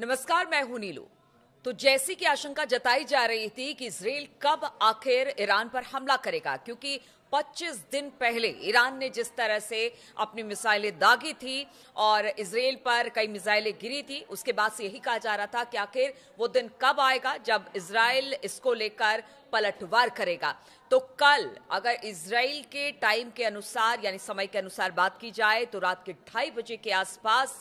नमस्कार मैं हूं नीलू तो जैसी की आशंका जताई जा रही थी कि इसराइल कब आखिर ईरान पर हमला करेगा क्योंकि 25 दिन पहले ईरान ने जिस तरह से अपनी मिसाइलें दागी थी और इसराइल पर कई मिसाइलें गिरी थी उसके बाद से यही कहा जा रहा था कि आखिर वो दिन कब आएगा जब इसराइल इसको लेकर पलटवार करेगा तो कल अगर इसराइल के टाइम के अनुसार यानी समय के अनुसार बात की जाए तो रात के ढाई बजे के आसपास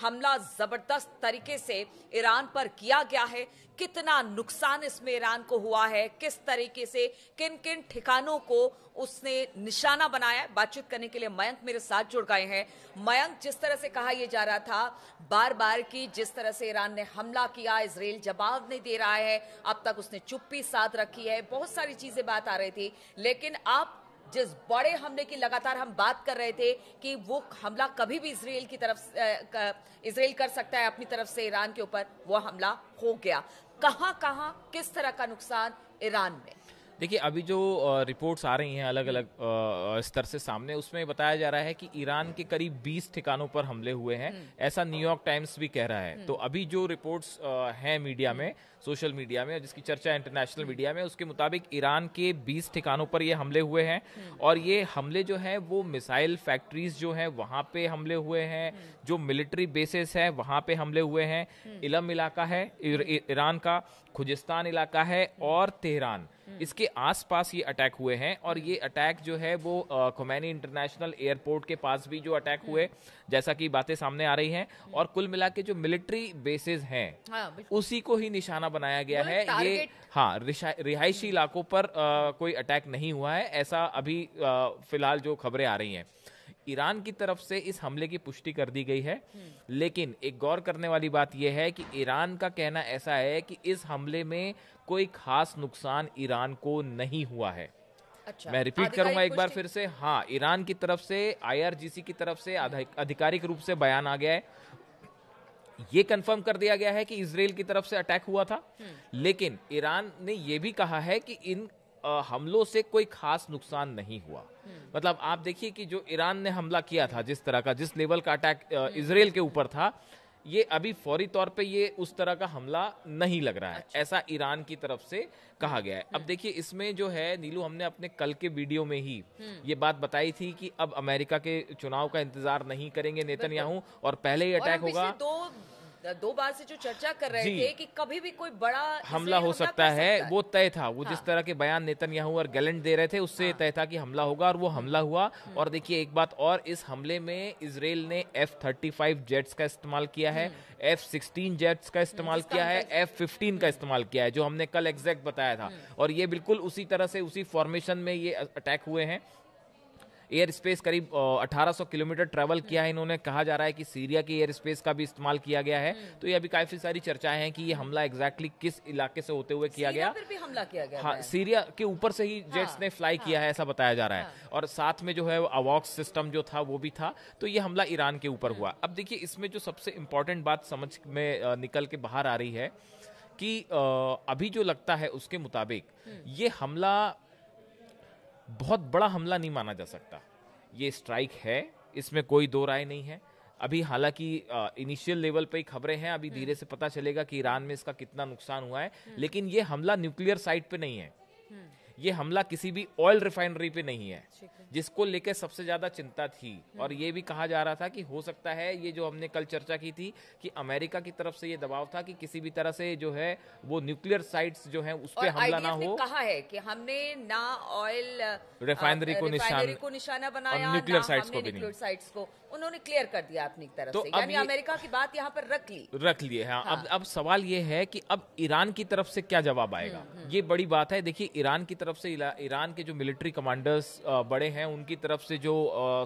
हमला जबरदस्त तरीके से ईरान पर किया गया है कितना नुकसान इसमें ईरान को हुआ है किस तरीके से किन किन ठिकानों को उसने निशाना बनाया बातचीत करने के लिए मयंक मेरे साथ जुड़ गए हैं मयंक जिस तरह से कहा यह जा रहा था बार बार कि जिस तरह से ईरान ने हमला किया इसराइल जवाब नहीं दे रहा है अब तक उसने चुप्पी साथ रखी है बहुत सारी चीजें बात आ रही थी लेकिन आप जिस बड़े हमले की लगातार हम बात कर रहे थे कि वो हमला कभी भी इसराइल की तरफ इसराइल कर सकता है अपनी तरफ से ईरान के ऊपर वो हमला हो गया कहां कहां किस तरह का नुकसान ईरान में देखिए अभी जो रिपोर्ट्स आ रही हैं अलग अलग स्तर से सामने उसमें बताया जा रहा है कि ईरान के करीब 20 ठिकानों पर हमले हुए हैं हम्म। ऐसा न्यूयॉर्क टाइम्स भी कह रहा है हम्म। तो अभी जो रिपोर्ट्स हैं मीडिया में सोशल मीडिया में जिसकी चर्चा इंटरनेशनल मीडिया में उसके मुताबिक ईरान के 20 ठिकानों पर ये हमले हुए हैं हम्म। और ये हमले जो हैं वो मिसाइल फैक्ट्रीज जो हैं वहाँ पे हमले हुए हैं जो मिलिट्री बेसिस है वहाँ पे हमले हुए हैं इलम इलाका है ईरान का खुजिस्तान इलाका है और तेहरान Hmm. इसके आसपास ये अटैक हुए हैं और ये अटैक जो है वो खुमैनी इंटरनेशनल एयरपोर्ट के पास भी जो अटैक hmm. हुए जैसा कि बातें सामने आ रही हैं hmm. और कुल मिला के जो मिलिट्री बेसिस हैं हाँ, उसी को ही निशाना बनाया गया है ये हाँ रिहायशी इलाकों पर आ, कोई अटैक नहीं हुआ है ऐसा अभी फिलहाल जो खबरें आ रही हैं ईरान की तरफ से इस हमले की पुष्टि कर दी गई है हम्म। लेकिन एक गौर करने वाली बात यह है कि ईरान का कहना ऐसा है कि इस हमले में कोई खास नुकसान ईरान को नहीं हुआ है अच्छा, मैं रिपीट करूंगा एक बार फिर से हाँ ईरान की तरफ से आईआरजीसी की तरफ से हम्म। आधिकारिक रूप से बयान आ गया है ये कंफर्म कर दिया गया है कि इसराइल की तरफ से अटैक हुआ था हम्म। लेकिन ईरान ने यह भी कहा है कि इन हमलों से कोई खास नुकसान नहीं हुआ मतलब आप देखिए कि जो ईरान ने हमला किया था जिस तरह का जिस लेवल का अटैक हम्म। इसराइल के ऊपर था ये अभी फौरी तौर पे ये उस तरह का हमला नहीं लग रहा है अच्छा। ऐसा ईरान की तरफ से कहा गया है अब हम्म। देखिए इसमें जो है नीलू हमने अपने कल के वीडियो में ही हम्म। ये बात बताई थी कि अब अमेरिका के चुनाव का इंतजार नहीं करेंगे नेतन्याहू और पहले ही अटैक होगा दो दो बार से जो चर्चा कर रहे थे कि कभी भी कोई बड़ा हमला हो सकता, सकता है वो तय था वो हाँ। जिस तरह के बयान नेतन्याहू और गैलेंट दे रहे थे उससे हाँ। तय था कि हमला होगा और वो हमला हुआ हम्म। और देखिए एक बात और इस हमले में इसराइल ने एफ थर्टी फाइव जेट्स का इस्तेमाल किया है एफ सिक्सटीन जेट्स का इस्तेमाल किया है एफ फिफ्टीन का हम्म। इस्तेमाल किया है जो हमने कल एग्जैक्ट बताया था हम्म। और ये बिल्कुल उसी तरह से उसी फॉर्मेशन में ये अटैक हुए हैं एयर स्पेस करीब 1800 किलोमीटर ट्रेवल किया है इन्होंने कहा जा रहा है कि सीरिया के एयर स्पेस का भी इस्तेमाल किया गया है हम्म। तो ये अभी काफी सारी चर्चाएं हैं कि ये हमला एग्जैक्टली किस इलाके से होते हुए किया गया भी हमला किया गया हाँ सीरिया के ऊपर से ही जेट्स हाँ, ने फ्लाई हाँ, किया है ऐसा बताया जा रहा है हाँ, और साथ में जो है अवॉक्स सिस्टम जो था वो भी था तो ये हमला ईरान के ऊपर हम्म। हुआ अब देखिए इसमें जो सबसे इम्पोर्टेंट बात समझ में निकल के बाहर आ रही है कि अभी जो लगता है उसके मुताबिक हम्म। ये हमला बहुत बड़ा हमला नहीं माना जा सकता ये स्ट्राइक है इसमें कोई दो राय नहीं है अभी हालांकि इनिशियल लेवल पर ही खबरें हैं अभी धीरे हम्म। से पता चलेगा कि ईरान में इसका कितना नुकसान हुआ है हम्म। लेकिन ये हमला न्यूक्लियर साइट पे नहीं है हम्म। ये हमला किसी भी ऑयल रिफाइनरी पे नहीं है जिसको लेकर सबसे ज़्यादा चिंता थी हम्म। और ये भी कहा जा रहा था कि हो सकता है ये जो हमने कल चर्चा की थी कि अमेरिका की तरफ से ये दबाव था कि किसी भी तरह से जो है वो न्यूक्लियर साइट्स जो है उस पर हमला ना हो कहा है कि हमने ना ऑयल रिफाइनरी को निशान को निशाना बनाया न्यूक्लियर साइट्स को न्यूक्लियर साइट्स को उन्होंने क्लियर कर दिया अपनी तरफ तो से यानी अमेरिका की बात यहाँ पर रख ली रख लिए हाँ। अब हाँ। अब सवाल ये है कि अब ईरान की तरफ से क्या जवाब आएगा हम्म, हम्म। ये बड़ी बात है देखिए ईरान की तरफ से ईरान के जो मिलिट्री कमांडर्स बड़े हैं उनकी तरफ से जो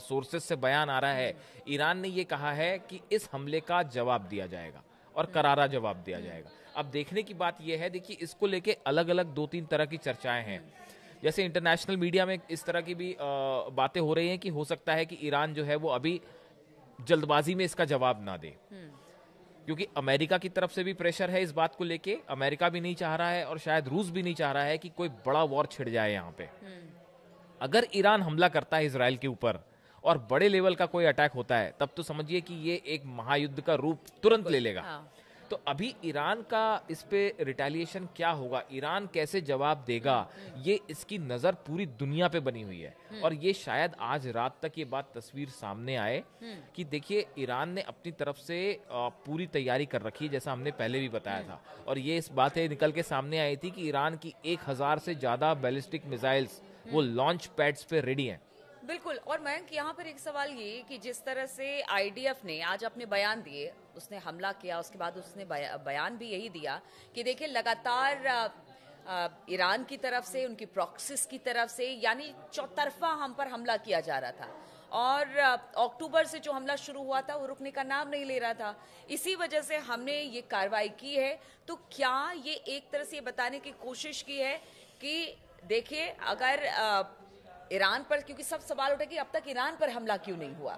सोर्सेस से बयान आ रहा है ईरान ने ये कहा है कि इस हमले का जवाब दिया जाएगा और करारा जवाब दिया जाएगा अब देखने की बात यह है देखिए इसको लेके अलग अलग दो तीन तरह की चर्चाएं हैं जैसे इंटरनेशनल मीडिया में इस तरह की भी बातें हो रही हैं कि हो सकता है कि ईरान जो है वो अभी जल्दबाजी में इसका जवाब ना दे हम्म। क्योंकि अमेरिका की तरफ से भी प्रेशर है इस बात को लेके अमेरिका भी नहीं चाह रहा है और शायद रूस भी नहीं चाह रहा है कि कोई बड़ा वॉर छिड़ जाए यहाँ पे हम्म। अगर ईरान हमला करता है इसराइल के ऊपर और बड़े लेवल का कोई अटैक होता है तब तो समझिए कि ये एक महायुद्ध का रूप तुरंत ले लेगा हाँ। तो अभी ईरान का इस पर रिटेलिएशन क्या होगा ईरान कैसे जवाब देगा ये इसकी नज़र पूरी दुनिया पे बनी हुई है हम्म। और ये शायद आज रात तक ये बात तस्वीर सामने आए हम्म। कि देखिए ईरान ने अपनी तरफ से पूरी तैयारी कर रखी है जैसा हमने पहले भी बताया हम्म। था और ये इस बात निकल के सामने आई थी कि ईरान की एक हज़ार से ज़्यादा बैलिस्टिक मिसाइल्स वो लॉन्च पैड्स पे रेडी हैं बिल्कुल और मयंक यहाँ पर एक सवाल ये कि जिस तरह से आईडीएफ ने आज अपने बयान दिए उसने हमला किया उसके बाद उसने बयान भी यही दिया कि देखिए लगातार ईरान की तरफ से उनकी प्रॉक्सिस की तरफ से यानी चौतरफा हम पर हमला किया जा रहा था और अक्टूबर से जो हमला शुरू हुआ था वो रुकने का नाम नहीं ले रहा था इसी वजह से हमने ये कार्रवाई की है तो क्या ये एक तरह से ये बताने की कोशिश की है कि देखिए अगर ईरान पर क्योंकि सब सवाल उठे कि अब तक ईरान पर हमला क्यों नहीं हुआ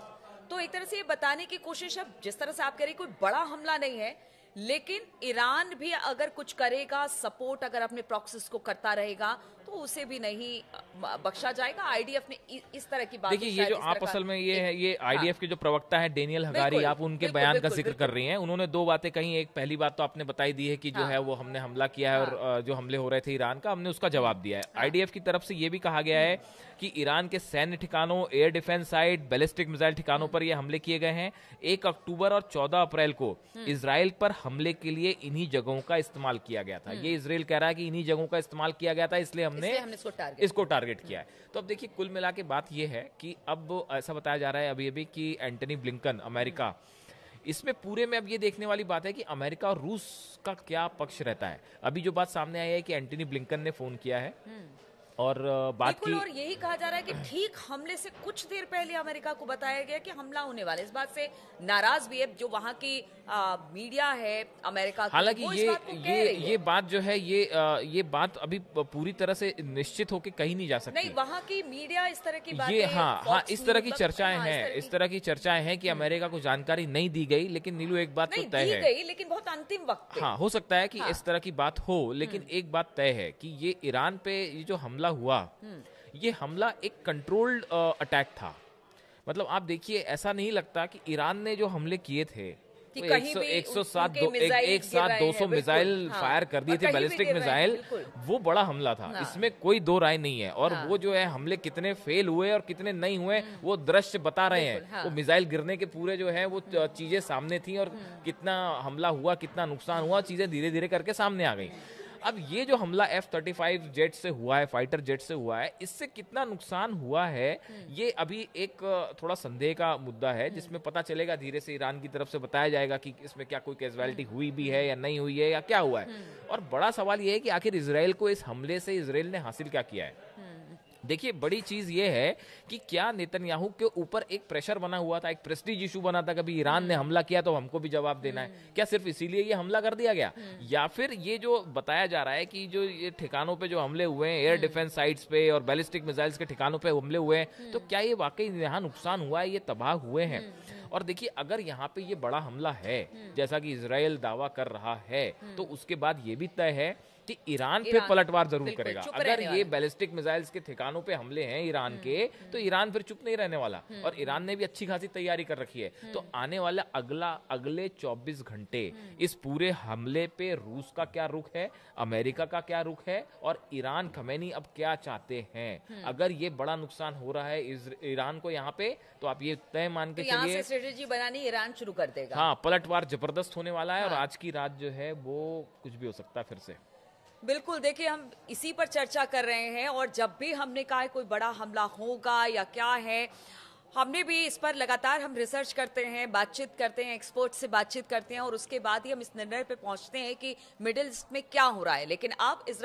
तो एक तरह से ये बताने की कोशिश अब जिस तरह से आप कह रही कोई बड़ा हमला नहीं है लेकिन ईरान भी अगर कुछ करेगा सपोर्ट अगर अपने प्रोक्सेस को करता रहेगा तो उसे भी नहीं बख्शा जाएगा आईडीएफ ने इस तरह की बात देखिए ये जो आप असल में ये है ये आईडीएफ हाँ। के जो प्रवक्ता है डेनियल हगारी आप उनके बिल्कुल, बयान बिल्कुल, का जिक्र कर रही हैं उन्होंने दो बातें कही एक पहली बात तो आपने बताई दी है कि जो हाँ। है वो हमने हमला किया है और हाँ। जो हमले हो रहे थे ईरान का हमने उसका जवाब दिया है आईडीएफ हाँ। की तरफ से ये भी कहा गया है कि ईरान के सैन्य ठिकानों air defence site ballistic missile ठिकानों हम्म। पर ये हमले किए गए हैं एक अक्टूबर और चौदह अप्रैल को हम्म। इसराइल पर हमले के लिए इन्हीं जगहों का इस्तेमाल किया गया था हम्म। ये इसराइल कह रहा है कि इन्हीं जगहों का इस्तेमाल किया गया था इसलिए हमने इसको टारगेट टारगेट किया है तो अब देखिए कुल मिला के बात यह है कि अब ऐसा बताया जा रहा है अभी अभी कि एंटनी ब्लिंकन अमेरिका इसमें पूरे में अब ये देखने वाली बात है कि अमेरिका और रूस का क्या पक्ष रहता है अभी जो बात सामने आई है कि एंटनी ब्लिंकन ने फोन किया है हम्म। और बात की और यही कहा जा रहा है कि ठीक हमले से कुछ देर पहले अमेरिका को बताया गया कि हमला होने वाला इस बात से नाराज भी है जो वहाँ की आ, मीडिया है अमेरिका हालांकि ये ये ये बात जो है ये आ, ये बात अभी पूरी तरह से निश्चित होकर कहीं नहीं जा सकती नहीं वहाँ की मीडिया इस तरह की ये हाँ हाँ इस तरह की चर्चाएं हाँ, हैं इस तरह की चर्चाएं हैं कि हम्म। अमेरिका को जानकारी नहीं दी गई लेकिन नीलू एक बात तो तय है लेकिन बहुत अंतिम वक्त हाँ हो सकता है की हाँ। इस तरह की बात हो लेकिन हम्म। एक बात तय है की ये ईरान पे ये जो हमला हमला हुआ ये हमला एक कंट्रोल्ड अटैक था मतलब आप देखिए ऐसा नहीं लगता कि ईरान ने जो हमले किए थे एक सौ सात एक साथ दो सौ मिसाइल हाँ। फायर कर दिए थे बैलिस्टिक मिसाइल वो बड़ा हमला था हाँ। इसमें कोई दो राय नहीं है और हाँ। वो जो है हमले कितने फेल हुए और कितने नहीं हुए हम्म। वो दृश्य बता रहे हैं हाँ। वो मिसाइल गिरने के पूरे जो है वो हम्म। चीजें सामने थी और हम्म। कितना हमला हुआ कितना नुकसान हुआ चीजें धीरे धीरे करके सामने आ गई अब ये जो हमला एफ थर्टी फाइव जेट से हुआ है फाइटर जेट से हुआ है इससे कितना नुकसान हुआ है हम्म। ये अभी एक थोड़ा संदेह का मुद्दा है जिसमें हम्म। पता चलेगा धीरे से ईरान की तरफ से बताया जाएगा कि इसमें क्या कोई कैजुअलिटी हुई भी है या नहीं हुई है या क्या हुआ है हम्म। और बड़ा सवाल यह है कि आखिर इसराइल को इस हमले से इसराइल ने हासिल क्या किया है देखिए बड़ी चीज ये है कि क्या नेतन्याहू के ऊपर एक प्रेशर बना हुआ था एक प्रेस्टीज इशू बना था कभी ईरान ने हमला किया तो हमको भी जवाब देना है क्या सिर्फ इसीलिए ये हमला कर दिया गया या फिर ये जो बताया जा रहा है कि जो ये ठिकानों पे जो हमले हुए हैं एयर डिफेंस साइट्स पे और बैलिस्टिक मिसाइल्स के ठिकानों पे हमले हुए हैं तो हम्म। क्या ये वाकई यहाँ नुकसान हुआ है ये तबाह हुए हैं हम्म। और देखिए अगर यहाँ पे ये बड़ा हमला है हम्म। जैसा कि इसराइल दावा कर रहा है तो उसके बाद ये भी तय है कि ईरान पे पलटवार जरूर करेगा अगर ये बैलिस्टिक मिसाइल्स के ठिकानों पे हमले हैं ईरान हम्म। के तो ईरान फिर चुप नहीं रहने वाला हम्म। और ईरान ने भी अच्छी खासी तैयारी कर रखी है हम्म। तो आने वाला अगला अगले 24 घंटे इस पूरे हमले पे रूस का क्या रुख है अमेरिका का क्या रुख है और ईरान खमेनी अब क्या चाहते हैं अगर ये बड़ा नुकसान हो रहा है ईरान को यहाँ पे तो आप ये तय मान के तो चलिए स्ट्रेटेजी बनानी ईरान शुरू कर देगा हाँ पलटवार जबरदस्त होने वाला है और हाँ। आज की रात जो है वो कुछ भी हो सकता है फिर से बिल्कुल देखिए हम इसी पर चर्चा कर रहे हैं और जब भी हमने कहा कोई बड़ा हमला होगा या क्या है हमने भी इस पर लगातार हम रिसर्च करते हैं बातचीत करते हैं एक्सपर्ट से बातचीत करते हैं और उसके बाद ही हम इस निर्णय पर पहुंचते हैं कि मिडिल ईस्ट में क्या हो रहा है लेकिन आप इस